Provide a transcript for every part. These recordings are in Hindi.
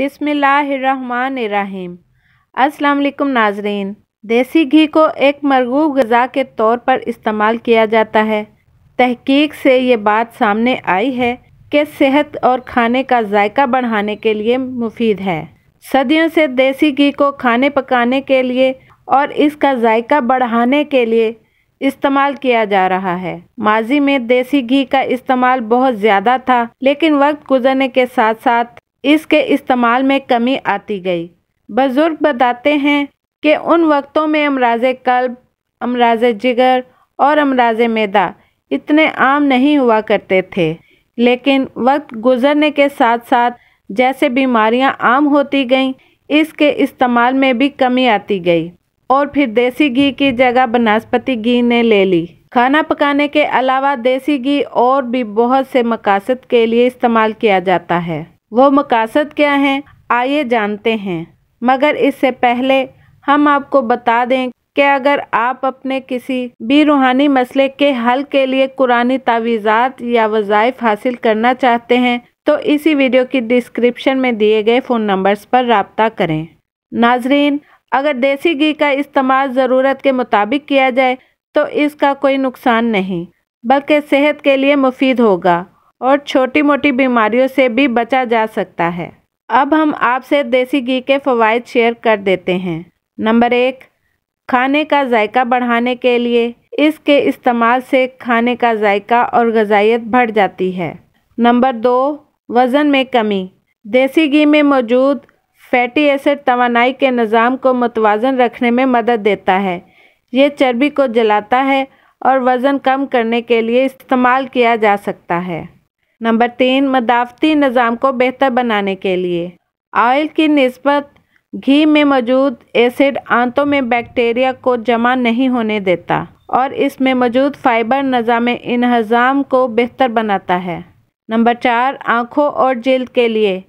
बिसमीम अस्सलाम नाजरीन देसी घी को एक मरगूब गज़ा के तौर पर इस्तेमाल किया जाता है तहकीक से ये बात सामने आई है कि सेहत और खाने का जायका बढ़ाने के लिए मुफीद है सदियों से देसी घी को खाने पकाने के लिए और इसका जायका बढ़ाने के लिए इस्तेमाल किया जा रहा है माजी में देसी घी का इस्तेमाल बहुत ज़्यादा था लेकिन वक्त गुजरने के साथ साथ इसके इस्तेमाल में कमी आती गई बुज़ुर्ग बताते हैं कि उन वक्तों में अमराज कल्ब अमराज जिगर और अमराज मैदा इतने आम नहीं हुआ करते थे लेकिन वक्त गुजरने के साथ साथ जैसे बीमारियां आम होती गईं इसके इस्तेमाल में भी कमी आती गई और फिर देसी घी की जगह बनस्पति घी ने ले ली खाना पकाने के अलावा देसी घी और भी बहुत से मकासद के लिए इस्तेमाल किया जाता है वो मकासद क्या हैं आइए जानते हैं मगर इससे पहले हम आपको बता दें कि अगर आप अपने किसी भी रूहानी मसले के हल के लिए कुरानी तावीज़ात या वज़ाइफ हासिल करना चाहते हैं तो इसी वीडियो की डिस्क्रिप्शन में दिए गए फ़ोन नंबर्स पर रबता करें नाजरीन अगर देसी घी का इस्तेमाल ज़रूरत के मुताबिक किया जाए तो इसका कोई नुकसान नहीं बल्कि सेहत के लिए मुफीद होगा और छोटी मोटी बीमारियों से भी बचा जा सकता है अब हम आपसे देसी घी के फ़वाद शेयर कर देते हैं नंबर एक खाने का जायका बढ़ाने के लिए इसके इस्तेमाल से खाने का जायका और गजाइत बढ़ जाती है नंबर दो वज़न में कमी देसी घी में मौजूद फैटी एसिड तोानाई के निज़ाम को मतवाजन रखने में मदद देता है ये चर्बी को जलाता है और वज़न कम करने के लिए इस्तेमाल किया जा सकता है नंबर तीन मदाफती निज़ाम को बेहतर बनाने के लिए ऑयल की नस्बत घी में मौजूद एसिड आंतों में बैक्टीरिया को जमा नहीं होने देता और इसमें मौजूद फाइबर नज़ाम इन्हजाम को बेहतर बनाता है नंबर चार आँखों और जल्द के लिए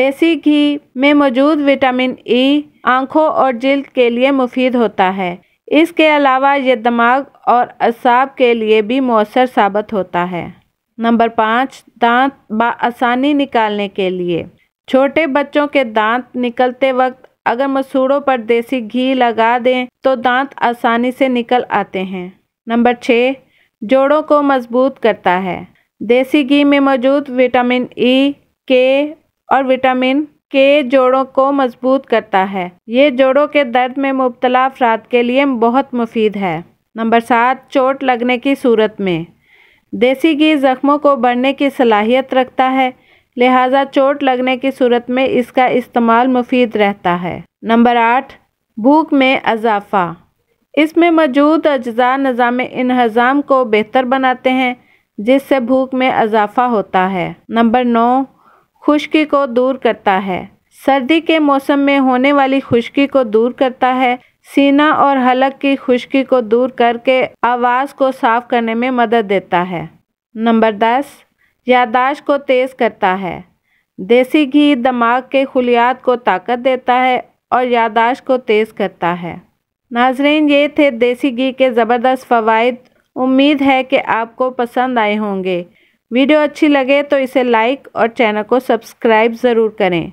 देसी घी में मौजूद विटामिन ई e, आँखों और जल्द के लिए मुफीद होता है इसके अलावा ये दिमाग और असाब के लिए भी मौसर साबित होता है नंबर पाँच दांत आसानी निकालने के लिए छोटे बच्चों के दांत निकलते वक्त अगर मसूड़ों पर देसी घी लगा दें तो दांत आसानी से निकल आते हैं नंबर छः जोड़ों को मजबूत करता है देसी घी में मौजूद विटामिन ई e, के और विटामिन के जोड़ों को मजबूत करता है ये जोड़ों के दर्द में मुबतला अफराद के लिए बहुत मुफीद है नंबर सात चोट लगने की सूरत में देसी घी जख्मों को बढ़ने की सलाहियत रखता है लिहाजा चोट लगने की सूरत में इसका इस्तेमाल मुफीद रहता है नंबर आठ भूख में अजाफा इसमें मौजूद अज्जा निज़ाम इन्हज़ाम को बेहतर बनाते हैं जिससे भूख में अजाफा होता है नंबर नौ खुश्की को दूर करता है सर्दी के मौसम में होने वाली खुश्की को दूर करता है सीना और हलक की खुश्की को दूर करके आवाज़ को साफ करने में मदद देता है नंबर दस यादाश्त को तेज़ करता है देसी घी दिमाग के खुलियात को ताकत देता है और यादाश्त को तेज़ करता है नाजरेन ये थे देसी घी के ज़बरदस्त फ़वाद उम्मीद है कि आपको पसंद आए होंगे वीडियो अच्छी लगे तो इसे लाइक और चैनल को सब्सक्राइब ज़रूर करें